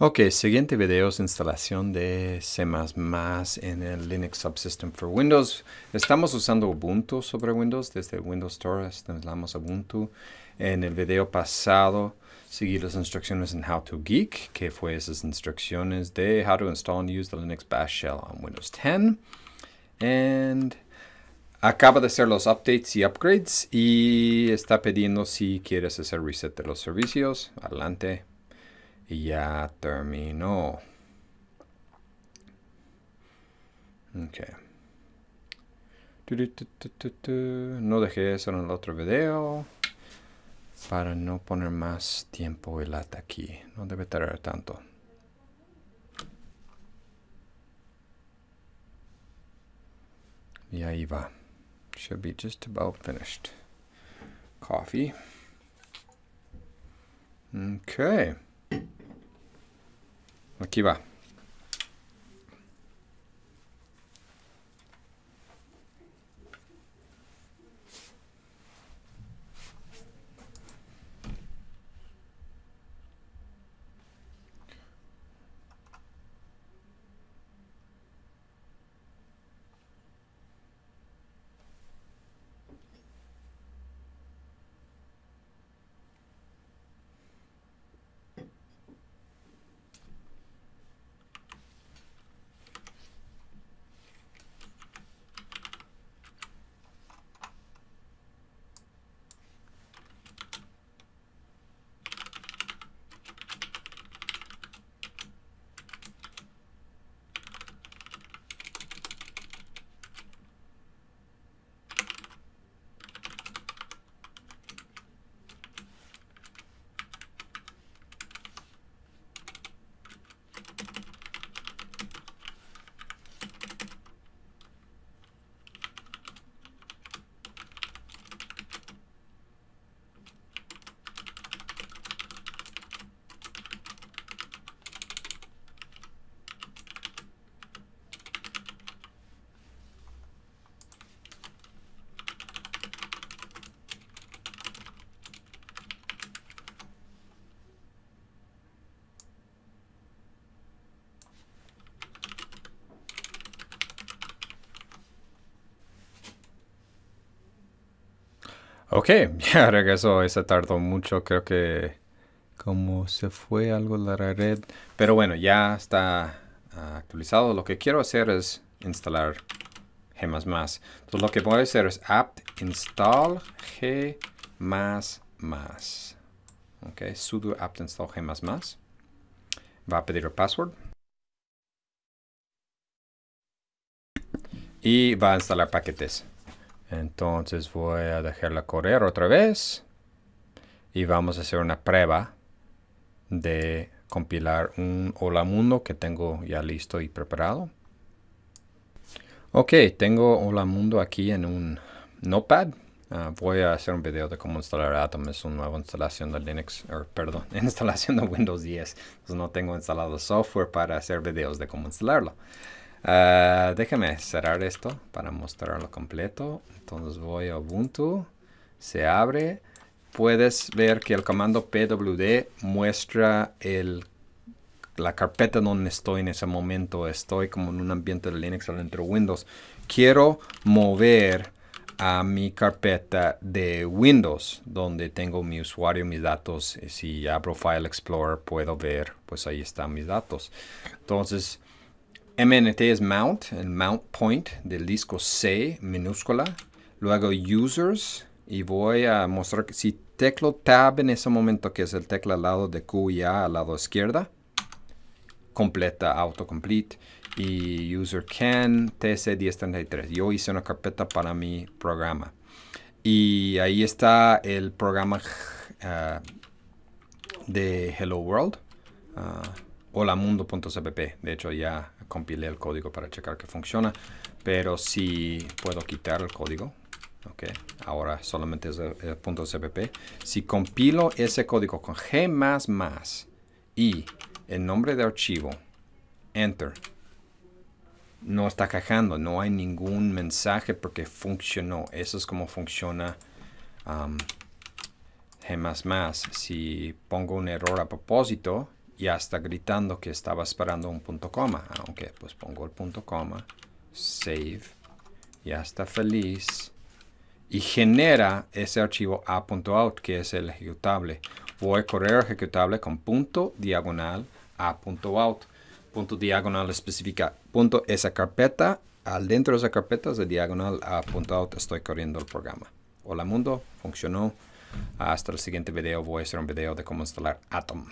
Ok, siguiente video es instalación de C++ en el Linux Subsystem for Windows. Estamos usando Ubuntu sobre Windows, desde Windows Store instalamos Ubuntu. En el video pasado seguí las instrucciones en How to Geek, que fue esas instrucciones de How to install and use the Linux Bash Shell on Windows 10. And acaba de hacer los updates y upgrades y está pidiendo si quieres hacer reset de los servicios. Adelante ya terminó. Okay. No dejé eso en el otro video para no poner más tiempo y lata aquí. No debe tardar tanto. Y ahí va. Should be just about finished. Coffee. Okay. Aqui vai. Ok, ya regreso. Ese tardó mucho. Creo que como se fue algo la red. Pero bueno, ya está ah, actualizado. Lo que quiero hacer es instalar G++. Entonces lo que voy a hacer es apt install g Ok, sudo apt install g Va a pedir el password. Y va a instalar paquetes. Entonces voy a dejarla correr otra vez y vamos a hacer una prueba de compilar un hola mundo que tengo ya listo y preparado. Ok, tengo hola mundo aquí en un notepad. Ah, voy a hacer un video de cómo instalar Atom. Es una nueva instalación de Linux, er, perdón, instalación de Windows 10. no tengo instalado software para hacer videos de cómo instalarlo. Ah, déjame cerrar esto para mostrarlo completo. Entonces voy a Ubuntu, se abre. Puedes ver que el comando pwd muestra la carpeta donde estoy en ese momento. Estoy como en un ambiente de Linux o dentro de Windows. Quiero mover a mi carpeta de Windows donde tengo mi usuario, mis datos. Si abro File Explorer puedo ver, pues ahí están mis datos. Entonces MNT es mount, el mount point del disco C minúscula. Luego users y voy a mostrar que si teclo tab en ese momento que es el tecla al lado de Q y A al lado izquierda. Completa autocomplete y user can tc1033. Yo hice una carpeta para mi programa. Y ahí está el programa ah, de Hello World. Ah, Hola mundo.cpp, De hecho, ya compilé el código para checar que funciona. Pero si puedo quitar el código, ok, ahora solamente es el, eh, punto .cpp. Si compilo ese código con G++ y el nombre de archivo, enter, no está cajando, no hay ningún mensaje porque funcionó. Eso es como funciona G++. Si pongo un error a propósito, y hasta gritando que estaba esperando un punto coma. Aunque pues pongo el punto coma, save, ya está feliz. Y genera ese archivo a.out que es el ejecutable. Voy a correr ejecutable con punto diagonal a.out. Punto diagonal específica punto esa carpeta. Al dentro de esa carpeta es el diagonal a.out. Estoy corriendo el programa. Hola mundo, funcionó. Hasta el siguiente video voy a hacer un video de cómo instalar Atom.